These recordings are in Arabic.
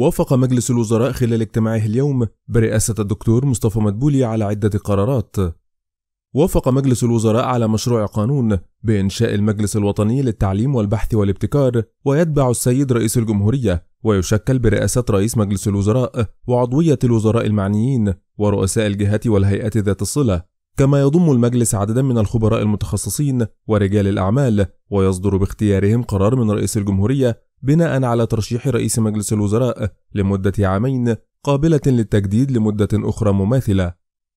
وافق مجلس الوزراء خلال اجتماعه اليوم برئاسة الدكتور مصطفى مدبولي على عدة قرارات. وافق مجلس الوزراء على مشروع قانون بإنشاء المجلس الوطني للتعليم والبحث والابتكار ويتبع السيد رئيس الجمهورية ويشكل برئاسة رئيس مجلس الوزراء وعضوية الوزراء المعنيين ورؤساء الجهات والهيئات ذات الصلة كما يضم المجلس عددا من الخبراء المتخصصين ورجال الأعمال ويصدر باختيارهم قرار من رئيس الجمهورية بناء على ترشيح رئيس مجلس الوزراء لمدة عامين قابلة للتجديد لمدة أخرى مماثلة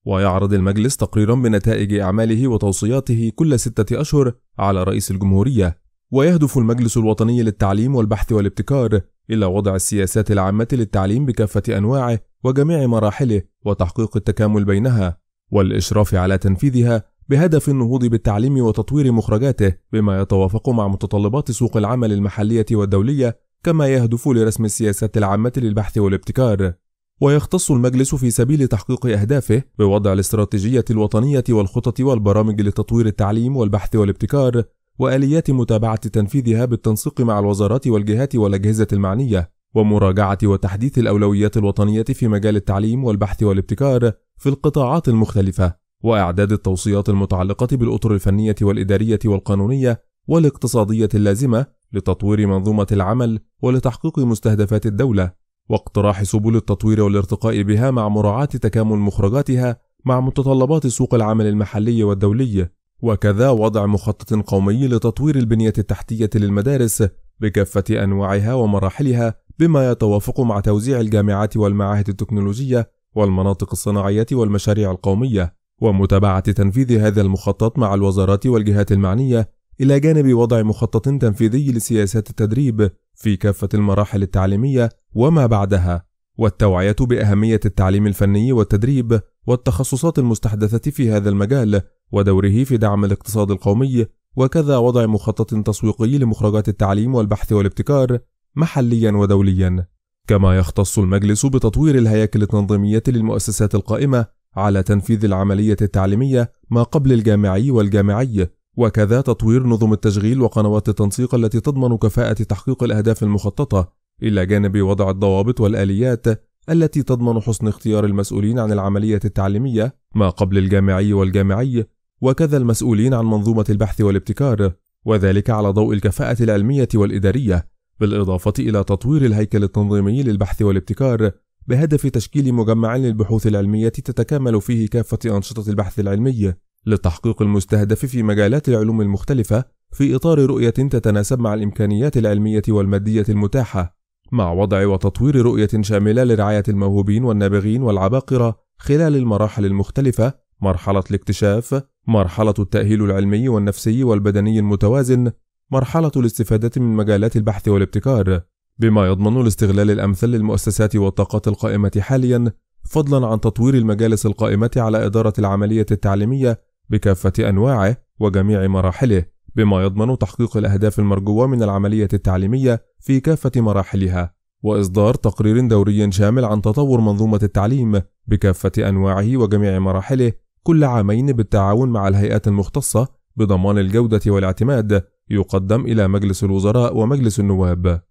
ويعرض المجلس تقريرا بنتائج أعماله وتوصياته كل ستة أشهر على رئيس الجمهورية ويهدف المجلس الوطني للتعليم والبحث والابتكار إلى وضع السياسات العامة للتعليم بكافة أنواعه وجميع مراحله وتحقيق التكامل بينها والإشراف على تنفيذها بهدف النهوض بالتعليم وتطوير مخرجاته بما يتوافق مع متطلبات سوق العمل المحلية والدولية كما يهدف لرسم السياسات العامة للبحث والابتكار ويختص المجلس في سبيل تحقيق أهدافه بوضع الاستراتيجية الوطنية والخطط والبرامج لتطوير التعليم والبحث والابتكار وآليات متابعة تنفيذها بالتنسيق مع الوزارات والجهات والأجهزة المعنية ومراجعة وتحديث الأولويات الوطنية في مجال التعليم والبحث والابتكار في القطاعات المختلفة، وإعداد التوصيات المتعلقة بالأطر الفنية والإدارية والقانونية والاقتصادية اللازمة لتطوير منظومة العمل ولتحقيق مستهدفات الدولة، واقتراح سبل التطوير والارتقاء بها مع مراعاة تكامل مخرجاتها مع متطلبات سوق العمل المحلي والدولي، وكذا وضع مخطط قومي لتطوير البنية التحتية للمدارس بكافة أنواعها ومراحلها بما يتوافق مع توزيع الجامعات والمعاهد التكنولوجية والمناطق الصناعية والمشاريع القومية ومتابعة تنفيذ هذا المخطط مع الوزارات والجهات المعنية إلى جانب وضع مخطط تنفيذي لسياسات التدريب في كافة المراحل التعليمية وما بعدها والتوعية بأهمية التعليم الفني والتدريب والتخصصات المستحدثة في هذا المجال ودوره في دعم الاقتصاد القومي وكذا وضع مخطط تسويقي لمخرجات التعليم والبحث والابتكار محليا ودوليا كما يختص المجلس بتطوير الهياكل التنظيمية للمؤسسات القائمة على تنفيذ العملية التعليمية ما قبل الجامعي والجامعي وكذا تطوير نظم التشغيل وقنوات التنسيق التي تضمن كفاءة تحقيق الأهداف المخططة إلى جانب وضع الضوابط والآليات التي تضمن حسن اختيار المسؤولين عن العملية التعليمية ما قبل الجامعي والجامعي وكذا المسؤولين عن منظومة البحث والابتكار وذلك على ضوء الكفاءة العلمية والإدارية بالإضافة إلى تطوير الهيكل التنظيمي للبحث والابتكار بهدف تشكيل مجمع للبحوث العلمية تتكامل فيه كافة أنشطة البحث العلمي لتحقيق المستهدف في مجالات العلوم المختلفة في إطار رؤية تتناسب مع الإمكانيات العلمية والمادية المتاحة مع وضع وتطوير رؤية شاملة لرعاية الموهوبين والنابغين والعباقرة خلال المراحل المختلفة مرحلة الاكتشاف مرحلة التأهيل العلمي والنفسي والبدني المتوازن مرحلة الاستفادة من مجالات البحث والابتكار بما يضمن الاستغلال الأمثل للمؤسسات والطاقات القائمة حاليا فضلا عن تطوير المجالس القائمة على إدارة العملية التعليمية بكافة أنواعه وجميع مراحله بما يضمن تحقيق الأهداف المرجوة من العملية التعليمية في كافة مراحلها وإصدار تقرير دوري شامل عن تطور منظومة التعليم بكافة أنواعه وجميع مراحله كل عامين بالتعاون مع الهيئات المختصة بضمان الجودة والاعتماد يقدم إلى مجلس الوزراء ومجلس النواب.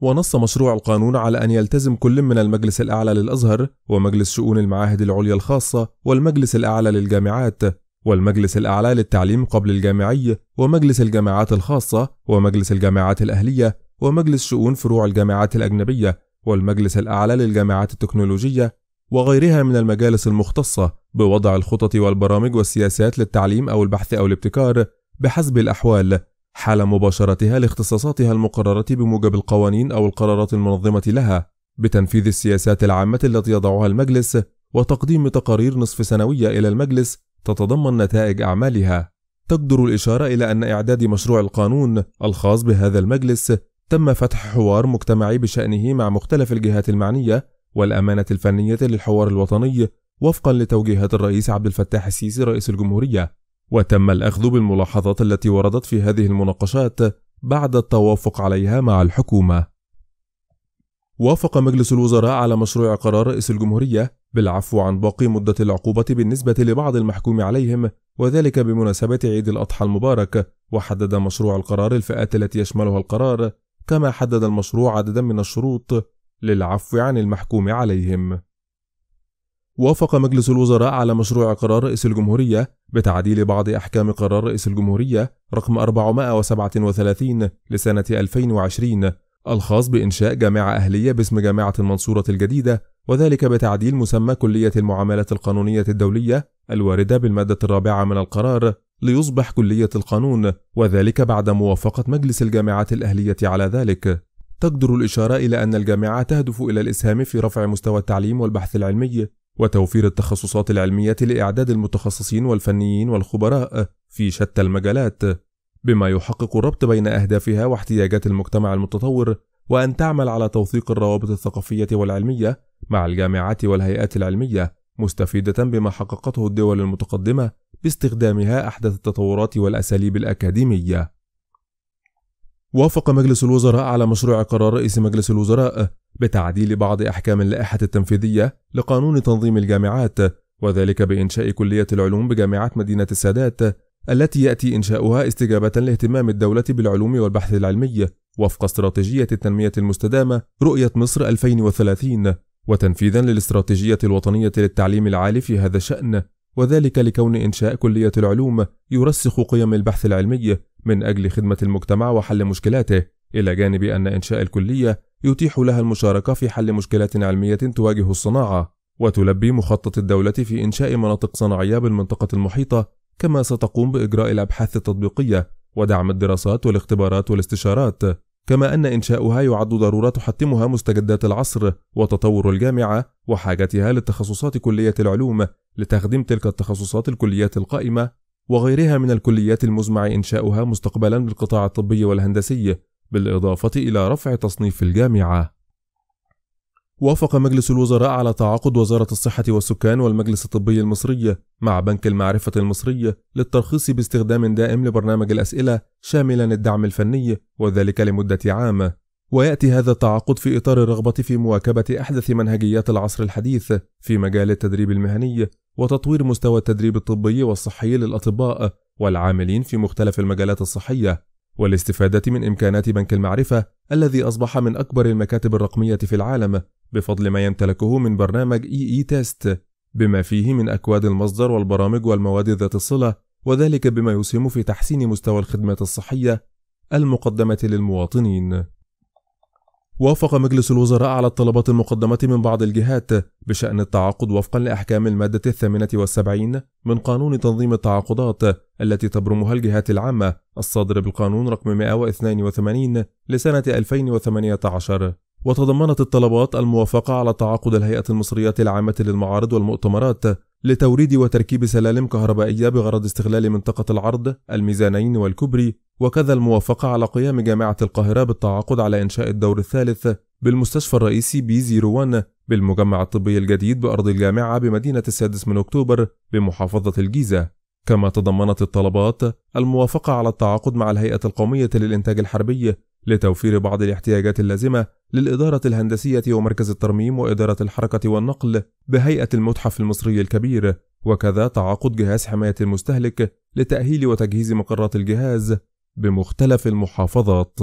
ونص مشروع القانون على أن يلتزم كل من المجلس الأعلى للأزهر ومجلس شؤون المعاهد العليا الخاصة والمجلس الأعلى للجامعات والمجلس الأعلى للتعليم قبل الجامعي ومجلس الجامعات الخاصة ومجلس الجامعات الأهلية ومجلس شؤون فروع الجامعات الأجنبية والمجلس الأعلى للجامعات التكنولوجية وغيرها من المجالس المختصة بوضع الخطط والبرامج والسياسات للتعليم أو البحث أو الابتكار بحسب الأحوال حال مباشرتها لاختصاصاتها المقررة بموجب القوانين أو القرارات المنظمة لها بتنفيذ السياسات العامة التي يضعها المجلس وتقديم تقارير نصف سنوية إلى المجلس تتضمن نتائج أعمالها. تقدر الإشارة إلى أن إعداد مشروع القانون الخاص بهذا المجلس تم فتح حوار مجتمعي بشأنه مع مختلف الجهات المعنية والأمانة الفنية للحوار الوطني وفقا لتوجيهات الرئيس عبد الفتاح السيسي رئيس الجمهورية وتم الأخذ بالملاحظات التي وردت في هذه المناقشات بعد التوافق عليها مع الحكومة وافق مجلس الوزراء على مشروع قرار رئيس الجمهورية بالعفو عن باقي مدة العقوبة بالنسبة لبعض المحكوم عليهم وذلك بمناسبة عيد الأضحى المبارك وحدد مشروع القرار الفئات التي يشملها القرار كما حدد المشروع عددا من الشروط للعفو عن المحكوم عليهم. وافق مجلس الوزراء على مشروع قرار رئيس الجمهورية بتعديل بعض أحكام قرار رئيس الجمهورية رقم 437 لسنة 2020 الخاص بإنشاء جامعة أهلية باسم جامعة المنصورة الجديدة وذلك بتعديل مسمى كلية المعاملات القانونية الدولية الواردة بالمادة الرابعة من القرار ليصبح كلية القانون وذلك بعد موافقة مجلس الجامعات الأهلية على ذلك تقدر الإشارة إلى أن الجامعة تهدف إلى الإسهام في رفع مستوى التعليم والبحث العلمي وتوفير التخصصات العلمية لإعداد المتخصصين والفنيين والخبراء في شتى المجالات، بما يحقق الربط بين أهدافها واحتياجات المجتمع المتطور، وأن تعمل على توثيق الروابط الثقافية والعلمية مع الجامعات والهيئات العلمية، مستفيدة بما حققته الدول المتقدمة باستخدامها أحدث التطورات والأساليب الأكاديمية. وافق مجلس الوزراء على مشروع قرار رئيس مجلس الوزراء بتعديل بعض أحكام اللائحة التنفيذية لقانون تنظيم الجامعات وذلك بإنشاء كلية العلوم بجامعة مدينة السادات التي يأتي إنشاؤها استجابة لاهتمام الدولة بالعلوم والبحث العلمي وفق استراتيجية التنمية المستدامة رؤية مصر 2030 وتنفيذا للاستراتيجية الوطنية للتعليم العالي في هذا الشأن وذلك لكون إنشاء كلية العلوم يرسخ قيم البحث العلمي من أجل خدمة المجتمع وحل مشكلاته، إلى جانب أن إنشاء الكلية يتيح لها المشاركة في حل مشكلات علمية تواجه الصناعة، وتلبي مخطط الدولة في إنشاء مناطق صناعية بالمنطقة المحيطة، كما ستقوم بإجراء الأبحاث التطبيقية ودعم الدراسات والاختبارات والاستشارات، كما أن إنشاؤها يعد ضرورة تحتمها مستجدات العصر وتطور الجامعة وحاجتها للتخصصات كلية العلوم لتخدم تلك التخصصات الكليات القائمة وغيرها من الكليات المزمع إنشاؤها مستقبلا بالقطاع الطبي والهندسي بالإضافة إلى رفع تصنيف الجامعة وافق مجلس الوزراء على تعاقد وزارة الصحة والسكان والمجلس الطبي المصري مع بنك المعرفة المصري للترخيص باستخدام دائم لبرنامج الأسئلة شاملا الدعم الفني وذلك لمدة عام. ويأتي هذا التعاقد في إطار الرغبة في مواكبة أحدث منهجيات العصر الحديث في مجال التدريب المهني وتطوير مستوى التدريب الطبي والصحي للأطباء والعاملين في مختلف المجالات الصحية والاستفادة من إمكانات بنك المعرفة الذي أصبح من أكبر المكاتب الرقمية في العالم بفضل ما يمتلكه من برنامج إي إي تيست بما فيه من أكواد المصدر والبرامج والمواد ذات الصلة وذلك بما يسهم في تحسين مستوى الخدمات الصحية المقدمة للمواطنين وافق مجلس الوزراء على الطلبات المقدمة من بعض الجهات بشأن التعاقد وفقا لأحكام المادة الثامنة والسبعين من قانون تنظيم التعاقدات التي تبرمها الجهات العامة الصادر بالقانون رقم 182 لسنة 2018 وتضمنت الطلبات الموافقة على تعاقد الهيئة المصرية العامة للمعارض والمؤتمرات لتوريد وتركيب سلالم كهربائية بغرض استغلال منطقة العرض الميزانين والكبري وكذا الموافقة على قيام جامعة القاهرة بالتعاقد على إنشاء الدور الثالث بالمستشفى الرئيسي بي 01 بالمجمع الطبي الجديد بأرض الجامعة بمدينة السادس من أكتوبر بمحافظة الجيزة كما تضمنت الطلبات الموافقة على التعاقد مع الهيئة القومية للإنتاج الحربي لتوفير بعض الاحتياجات اللازمة للإدارة الهندسية ومركز الترميم وإدارة الحركة والنقل بهيئة المتحف المصري الكبير، وكذا تعاقد جهاز حماية المستهلك لتأهيل وتجهيز مقرات الجهاز بمختلف المحافظات.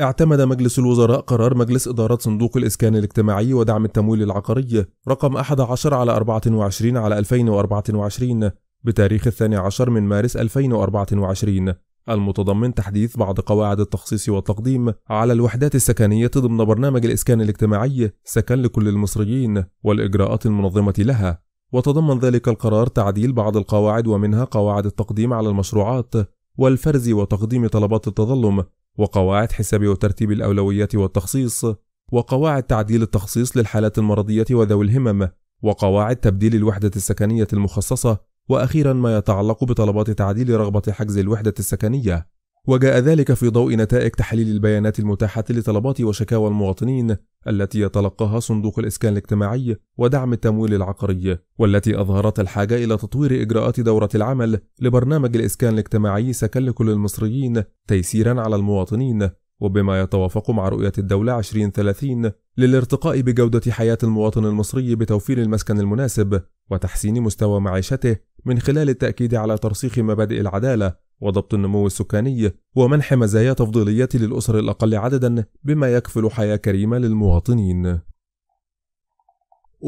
اعتمد مجلس الوزراء قرار مجلس إدارة صندوق الإسكان الاجتماعي ودعم التمويل العقاري رقم 11 على 24 على 2024 بتاريخ الثاني عشر من مارس 2024 المتضمن تحديث بعض قواعد التخصيص والتقديم على الوحدات السكنية ضمن برنامج الإسكان الاجتماعي سكن لكل المصريين والإجراءات المنظمة لها وتضمن ذلك القرار تعديل بعض القواعد ومنها قواعد التقديم على المشروعات والفرز وتقديم طلبات التظلم وقواعد حساب وترتيب الأولويات والتخصيص وقواعد تعديل التخصيص للحالات المرضية وذوي الهمم وقواعد تبديل الوحدة السكنية المخصصة وأخيرا ما يتعلق بطلبات تعديل رغبة حجز الوحدة السكنية وجاء ذلك في ضوء نتائج تحليل البيانات المتاحة لطلبات وشكاوى المواطنين التي يتلقاها صندوق الإسكان الاجتماعي ودعم التمويل العقاري، والتي أظهرت الحاجة إلى تطوير إجراءات دورة العمل لبرنامج الإسكان الاجتماعي سكن لكل المصريين تيسيرًا على المواطنين، وبما يتوافق مع رؤية الدولة 2030 للارتقاء بجودة حياة المواطن المصري بتوفير المسكن المناسب وتحسين مستوى معيشته من خلال التأكيد على ترسيخ مبادئ العدالة وضبط النمو السكاني ومنح مزايا تفضيلية للأسر الأقل عددا بما يكفل حياة كريمة للمواطنين.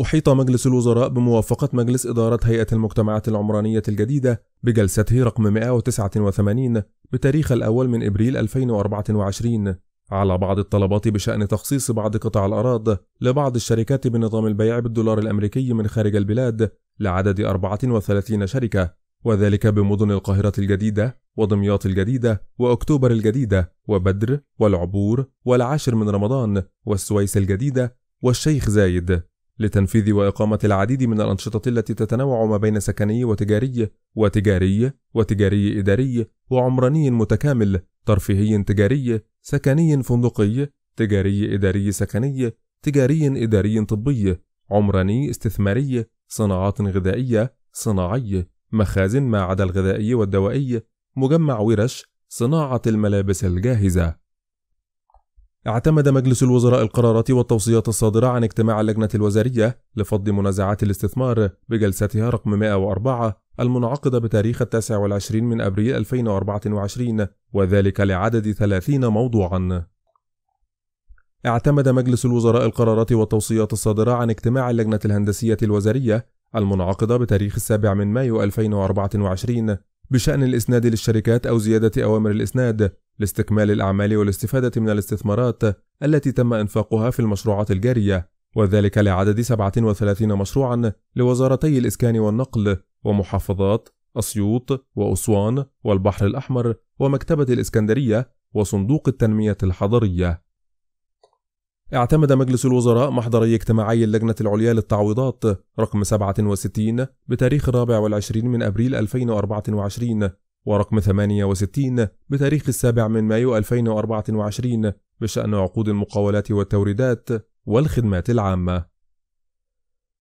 أحيط مجلس الوزراء بموافقة مجلس إدارة هيئة المجتمعات العمرانية الجديدة بجلسته رقم 189 بتاريخ الأول من إبريل 2024 على بعض الطلبات بشأن تخصيص بعض قطع الأراضي لبعض الشركات بنظام البيع بالدولار الأمريكي من خارج البلاد لعدد 34 شركة وذلك بمدن القاهرة الجديدة ودمياط الجديدة وأكتوبر الجديدة وبدر والعبور والعاشر من رمضان والسويس الجديدة والشيخ زايد لتنفيذ وإقامة العديد من الأنشطة التي تتنوع ما بين سكني وتجاري وتجاري وتجاري إداري وعمراني متكامل ترفيهي تجاري سكني فندقي تجاري إداري سكني تجاري إداري طبي عمراني استثماري صناعات غذائية صناعي مخازن ما عدا الغذائي والدوائي مجمع ورش صناعة الملابس الجاهزة اعتمد مجلس الوزراء القرارات والتوصيات الصادرة عن اجتماع اللجنة الوزارية لفض منازعات الاستثمار بجلستها رقم 104 المنعقدة بتاريخ 29 من أبريل 2024 وذلك لعدد 30 موضوعا اعتمد مجلس الوزراء القرارات والتوصيات الصادرة عن اجتماع اللجنة الهندسية الوزارية المنعقدة بتاريخ السابع من مايو 2024 بشأن الإسناد للشركات أو زيادة أوامر الإسناد لاستكمال الأعمال والاستفادة من الاستثمارات التي تم إنفاقها في المشروعات الجارية وذلك لعدد 37 مشروعا لوزارتي الإسكان والنقل ومحافظات أسيوط وأسوان والبحر الأحمر ومكتبة الإسكندرية وصندوق التنمية الحضرية اعتمد مجلس الوزراء محضري اجتماعي اللجنة العليا للتعويضات رقم 67 بتاريخ 24 من أبريل 2024 ورقم 68 بتاريخ 7 من مايو 2024 بشأن عقود المقاولات والتوريدات والخدمات العامة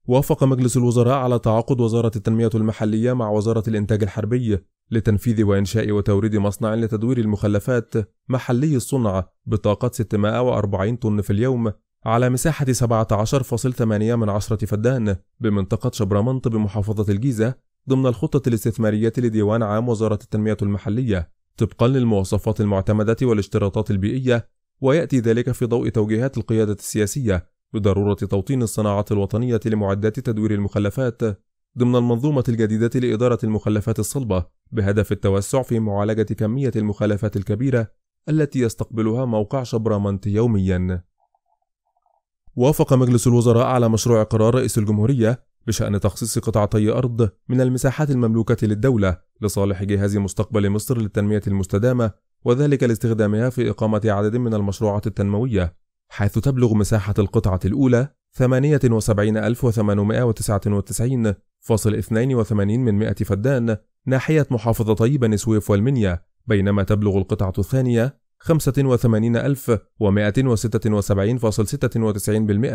وافق مجلس الوزراء على تعاقد وزارة التنمية المحلية مع وزارة الإنتاج الحربي لتنفيذ وإنشاء وتوريد مصنع لتدوير المخلفات محلي الصنع بطاقة 640 طن في اليوم على مساحة 17.8 من عشرة فدان بمنطقة شبرمنط بمحافظة الجيزة ضمن الخطة الاستثمارية لديوان عام وزارة التنمية المحلية طبقا للمواصفات المعتمدة والاشتراطات البيئية ويأتي ذلك في ضوء توجيهات القيادة السياسية بضرورة توطين الصناعة الوطنية لمعدات تدوير المخلفات ضمن المنظومة الجديدة لإدارة المخلفات الصلبة بهدف التوسع في معالجة كمية المخلفات الكبيرة التي يستقبلها موقع شبرامنت يوميا وافق مجلس الوزراء على مشروع قرار رئيس الجمهورية بشأن تخصيص قطعتي أرض من المساحات المملوكة للدولة لصالح جهاز مستقبل مصر للتنمية المستدامة وذلك لاستخدامها في إقامة عدد من المشروعات التنموية حيث تبلغ مساحة القطعة الأولى 78899.82 من فدان ناحية محافظتي طيب بني سويف والمنيا بينما تبلغ القطعة الثانية 85176.96%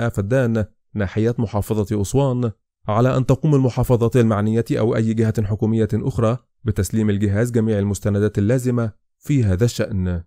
فدان ناحية محافظة أسوان على أن تقوم المحافظات المعنية أو أي جهة حكومية أخرى بتسليم الجهاز جميع المستندات اللازمة في هذا الشأن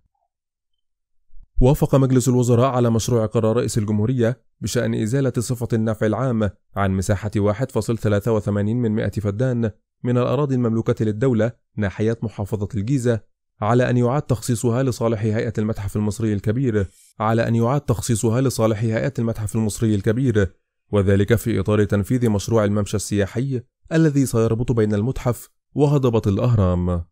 وافق مجلس الوزراء على مشروع قرار رئيس الجمهورية بشأن إزالة صفة النفع العام عن مساحة 1.83 من 100 فدان من الأراضي المملوكة للدولة ناحية محافظة الجيزة على أن يعاد تخصيصها لصالح هيئة المتحف المصري الكبير على أن يعاد تخصيصها لصالح هيئة المتحف المصري الكبير وذلك في إطار تنفيذ مشروع الممشى السياحي الذي سيربط بين المتحف وهضبة الأهرام